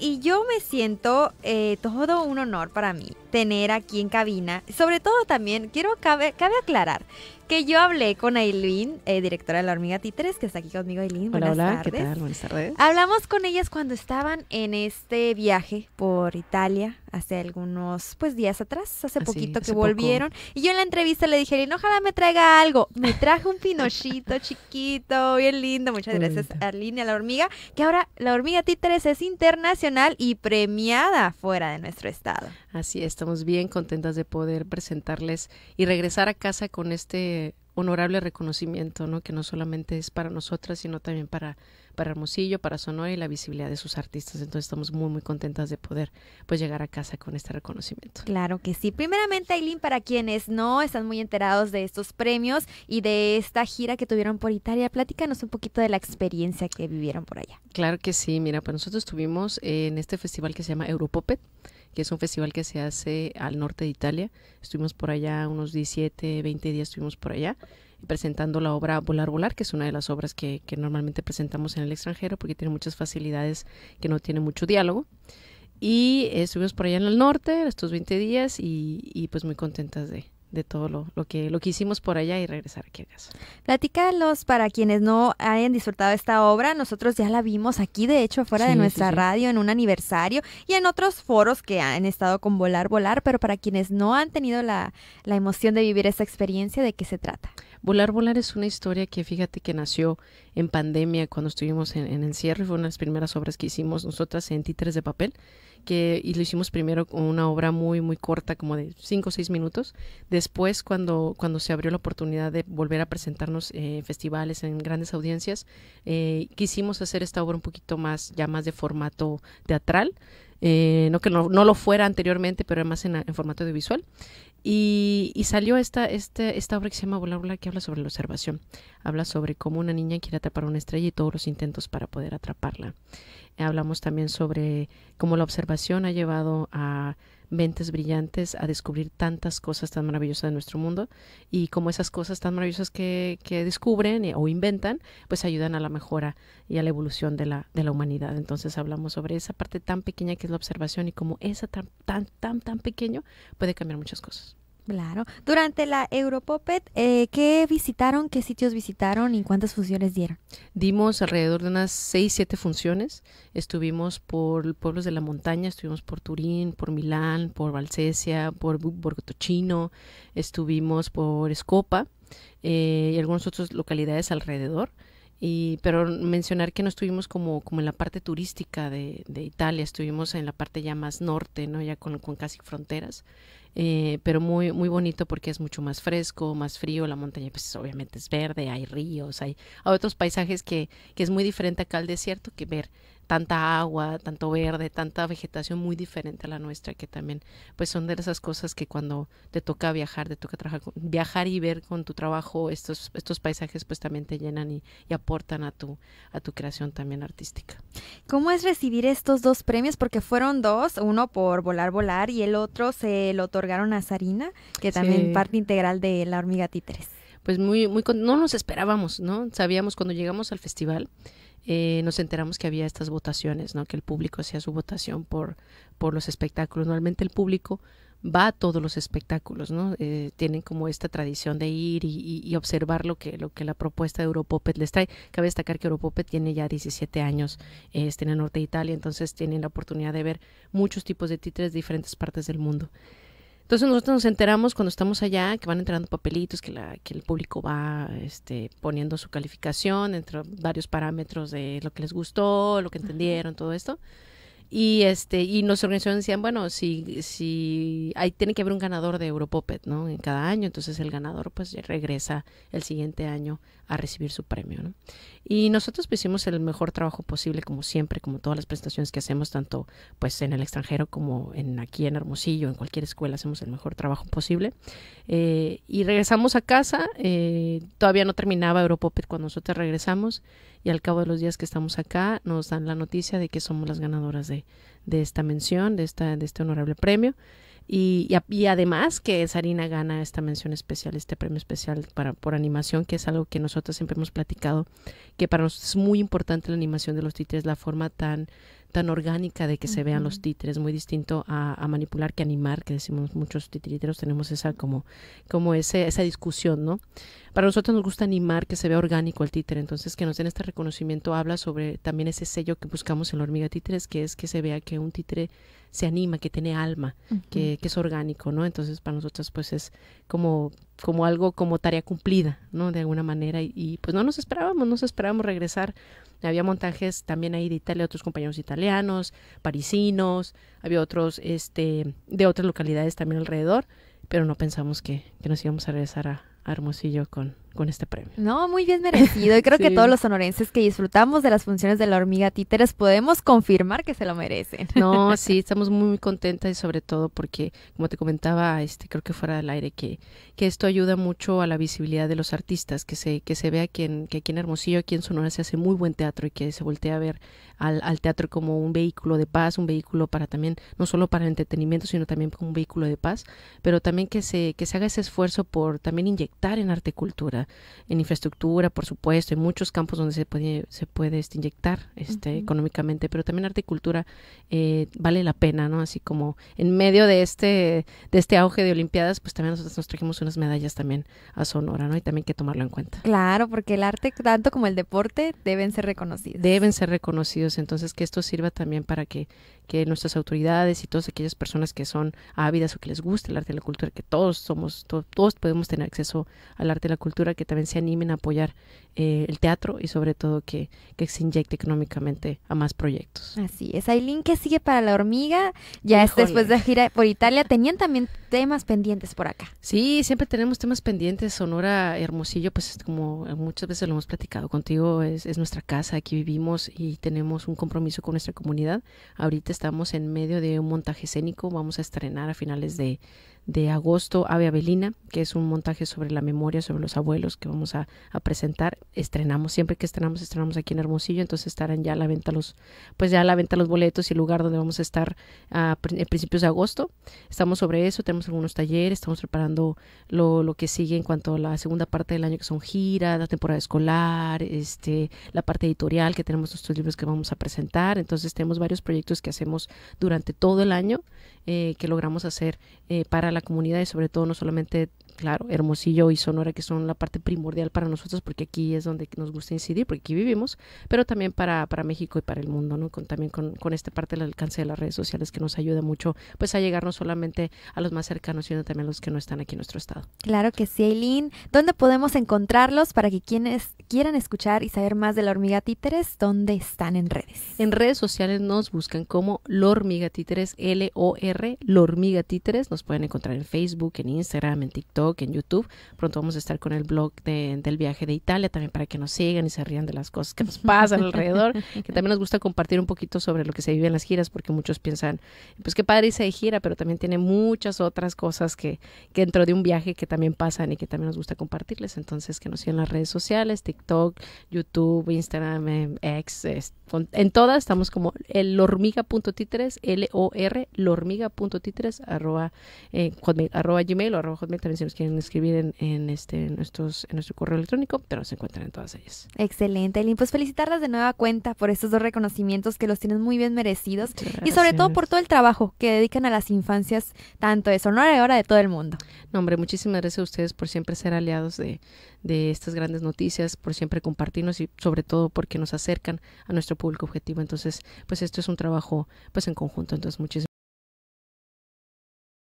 Y yo me siento eh, todo un honor para mí tener aquí en cabina, sobre todo también, quiero cabe, cabe aclarar que yo hablé con Aileen, eh, directora de La Hormiga Títeres, que está aquí conmigo, Aileen. Hola, hola, ¿qué tal? Buenas tardes. Hablamos con ellas cuando estaban en este viaje por Italia hace algunos pues días atrás, hace ah, poquito que volvieron. Y yo en la entrevista le dije, Aileen, ojalá me traiga algo. Me traje un pinochito chiquito, bien lindo. Muchas gracias, Aileen y a La Hormiga, que ahora La Hormiga Títeres es internacional y premiada fuera de nuestro estado. Así, estamos bien contentas de poder presentarles y regresar a casa con este honorable reconocimiento, ¿no? Que no solamente es para nosotras, sino también para, para Hermosillo, para Sonora y la visibilidad de sus artistas. Entonces estamos muy, muy contentas de poder pues llegar a casa con este reconocimiento. Claro que sí. Primeramente, Aileen, para quienes no están muy enterados de estos premios y de esta gira que tuvieron por Italia, platícanos un poquito de la experiencia que vivieron por allá. Claro que sí. Mira, pues nosotros estuvimos en este festival que se llama Europopet que es un festival que se hace al norte de Italia. Estuvimos por allá unos 17, 20 días estuvimos por allá presentando la obra Volar Volar, que es una de las obras que, normalmente presentamos en el extranjero porque tiene muchas facilidades que no tiene mucho diálogo. Y eh, estuvimos por allá en el norte estos 20 días y, y pues muy contentas de, de todo lo, lo, que, lo que hicimos por allá y regresar aquí a casa. Platícalos para quienes no hayan disfrutado esta obra, nosotros ya la vimos aquí, de hecho, fuera de nuestra radio, en un aniversario y en otros foros que han estado con Volar, Volar, pero para quienes no han tenido la, la emoción de vivir esta experiencia, ¿de qué se trata? Volar, volar es una historia que fíjate que nació en pandemia cuando estuvimos en, el encierro y fue una de las primeras obras que hicimos nosotras en títeres de papel que y lo hicimos primero con una obra muy muy corta como de cinco o seis minutos después cuando cuando se abrió la oportunidad de volver a presentarnos eh, en festivales en grandes audiencias eh, quisimos hacer esta obra un poquito más ya más de formato teatral eh, no que no, no, lo fuera anteriormente, pero además en, en formato audiovisual. Y, y, salió esta, esta, esta obra que se llama Volar, que habla sobre la observación. Habla sobre cómo una niña quiere atrapar una estrella y todos los intentos para poder atraparla. Hablamos también sobre cómo la observación ha llevado a mentes brillantes a descubrir tantas cosas tan maravillosas de nuestro mundo y cómo esas cosas tan maravillosas que, que descubren o inventan, pues ayudan a la mejora y a la evolución de la, de la humanidad. Entonces hablamos sobre esa parte tan pequeña que es la observación y cómo esa tan, tan, tan, tan pequeño puede cambiar muchas cosas. Claro. Durante la Europopet, eh, ¿qué visitaron, qué sitios visitaron y cuántas funciones dieron? Dimos alrededor de unas 6, siete funciones. Estuvimos por pueblos de la montaña, estuvimos por Turín, por Milán, por Valsesia, por Borgotocino, estuvimos por Escopa eh, y algunas otras localidades alrededor. Y, pero mencionar que no estuvimos como, como en la parte turística de, de Italia, estuvimos en la parte ya más norte, ¿no? ya con, con casi fronteras. Eh, pero muy, muy bonito porque es mucho más fresco, más frío, la montaña pues obviamente es verde, hay ríos, hay, otros paisajes que, que es muy diferente acá al desierto que ver tanta agua, tanto verde, tanta vegetación muy diferente a la nuestra, que también pues son de esas cosas que cuando te toca viajar, te toca trabajar, viajar y ver con tu trabajo estos, estos paisajes pues también te llenan y, aportan a tu, a tu creación también artística. ¿Cómo es recibir estos dos premios? Porque fueron dos, uno por Volar Volar y el otro se lo otorgaron a Sarina, que también parte integral de La Hormiga Títeres pues muy, muy, no nos esperábamos, ¿no? Sabíamos cuando llegamos al festival, eh, nos enteramos que había estas votaciones, ¿no? Que el público hacía su votación por, por los espectáculos. Normalmente el público va a todos los espectáculos, ¿no? Eh, tienen como esta tradición de ir y, y, observar lo que, lo que la propuesta de Europopet les trae. Cabe destacar que Europopet tiene ya 17 años, este en el norte de Italia, entonces tienen la oportunidad de ver muchos tipos de títeres de diferentes partes del mundo. Entonces nosotros nos enteramos cuando estamos allá que van entrando papelitos, que, la, que el público va este, poniendo su calificación entre varios parámetros de lo que les gustó, lo que entendieron, todo esto. Y este y nos decían, bueno, si si ahí tiene que haber un ganador de Europopet, ¿no? En cada año, entonces el ganador pues regresa el siguiente año a recibir su premio, ¿no? Y nosotros pues, hicimos el mejor trabajo posible como siempre, como todas las presentaciones que hacemos tanto pues en el extranjero como en aquí en Hermosillo, en cualquier escuela hacemos el mejor trabajo posible. Eh, y regresamos a casa, eh, todavía no terminaba Europopet cuando nosotros regresamos y al cabo de los días que estamos acá nos dan la noticia de que somos las ganadoras de, esta mención, de, esta, de este honorable premio. Y, y, además que Sarina gana esta mención especial, este premio especial para, por animación, que es algo que nosotros siempre hemos platicado, que para nosotros es muy importante la animación de los títeres, la forma tan, tan orgánica de que se vean los títeres, muy distinto a, manipular que animar, que decimos muchos titiriteros, tenemos esa como, como esa discusión, ¿no? Para nosotros nos gusta animar, que se vea orgánico el títere, entonces que nos den este reconocimiento habla sobre también ese sello que buscamos en la hormiga títeres, que es que se vea que un títere se anima, que tiene alma, que, que es orgánico, ¿no? Entonces para nosotros pues es como como algo, como tarea cumplida, ¿no? De alguna manera. Y, pues no nos esperábamos, nos esperábamos regresar. Había montajes también ahí de Italia, otros compañeros italianos, parisinos, había otros este, de otras localidades también alrededor, pero no pensamos que, que nos íbamos a regresar a, a Hermosillo con, con este premio. No, muy bien merecido. Y creo que todos los sonorenses que disfrutamos de las funciones de la hormiga títeres podemos confirmar que se lo merecen. No, sí, estamos muy, contentas y sobre todo porque, como te comentaba, este, creo que fuera del aire, que, que esto ayuda mucho a la visibilidad de los artistas, que se, que se vea que, que aquí en Hermosillo, aquí en Sonora se hace muy buen teatro y que se voltea a ver al, teatro como un vehículo de paz, un vehículo para también, no solo para el entretenimiento, sino también como un vehículo de paz, pero también que se, que se haga ese esfuerzo por también inyectar en arte cultura en infraestructura, por supuesto, en muchos campos donde se puede, se puede este, inyectar este, económicamente, pero también arte y cultura eh, vale la pena, ¿no? Así como en medio de este, de este auge de Olimpiadas, pues también nosotros nos trajimos unas medallas también a Sonora, ¿no? Y también hay que tomarlo en cuenta. Claro, porque el arte, tanto como el deporte, deben ser reconocidos. Deben ser reconocidos, entonces que esto sirva también para que, que nuestras autoridades y todas aquellas personas que son ávidas o que les gusta el arte y la cultura, que todos somos, todos podemos tener acceso al arte y la cultura, que también se animen a apoyar eh, el teatro y sobre todo que, que se inyecte económicamente a más proyectos. Así es. Aileen, que sigue para La Hormiga? Ya es después de gira por Italia. Tenían también temas pendientes por acá. Sí, siempre tenemos temas pendientes. Sonora Hermosillo, pues como eh, muchas veces lo hemos platicado contigo, es, es, nuestra casa, aquí vivimos y tenemos un compromiso con nuestra comunidad. Ahorita estamos en medio de un montaje escénico, vamos a estrenar a finales de, de agosto, Ave Avelina, que es un montaje sobre la memoria, sobre los abuelos que vamos a, presentar. Estrenamos, siempre que estrenamos, estrenamos aquí en Hermosillo, entonces estarán ya a la venta los, pues ya la venta los boletos y el lugar donde vamos a estar a, principios de agosto. Estamos sobre eso, tenemos algunos talleres, estamos preparando lo, lo, que sigue en cuanto a la segunda parte del año, que son giras, la temporada escolar, este, la parte editorial, que tenemos nuestros libros que vamos a presentar. Entonces tenemos varios proyectos que hacemos durante todo el año eh, que logramos hacer eh, para la comunidad y sobre todo no solamente, claro, Hermosillo y Sonora, que son la parte primordial para nosotros, porque aquí es donde nos gusta incidir, porque aquí vivimos, pero también para, para México y para el mundo, ¿no? Con, también con, con esta parte del alcance de las redes sociales que nos ayuda mucho, pues a llegar no solamente a los más cercanos, sino también a los que no están aquí en nuestro estado. Claro que sí, Eileen. ¿Dónde podemos encontrarlos para que quienes quieran escuchar y saber más de la hormiga títeres, ¿dónde están en redes? En redes sociales nos buscan como la títeres, L-O-R, la títeres. Nos pueden encontrar en Facebook, en Instagram, en TikTok, en YouTube. Pronto vamos a estar con el blog del viaje de Italia también para que nos sigan y se rían de las cosas que nos pasan alrededor. que también nos gusta compartir un poquito sobre lo que se vive en las giras, porque muchos piensan, pues qué padre irse de gira, pero también tiene muchas otras cosas que, dentro de un viaje que también pasan y que también nos gusta compartirles. Entonces, que nos sigan en las redes sociales, TikTok TikTok, YouTube, Instagram, em, X, en todas estamos como el lormiga.titres, L-O-R, lormiga.titres, eh, arroba, gmail o arroba hotmail, también si nos quieren escribir en, este, nuestro correo electrónico, pero se encuentran en todas ellas. Excelente, Eileen. Pues felicitarlas de nueva cuenta por estos dos reconocimientos que los tienen muy bien merecidos y sobre todo por todo el trabajo que dedican a las infancias, tanto de Sonora y ahora de todo el mundo. No, hombre, muchísimas gracias a ustedes por siempre ser aliados de, de estas grandes noticias, por siempre compartirnos y sobre todo porque nos acercan a nuestro público objetivo. Entonces, pues esto es un trabajo pues en conjunto. Entonces, muchísimas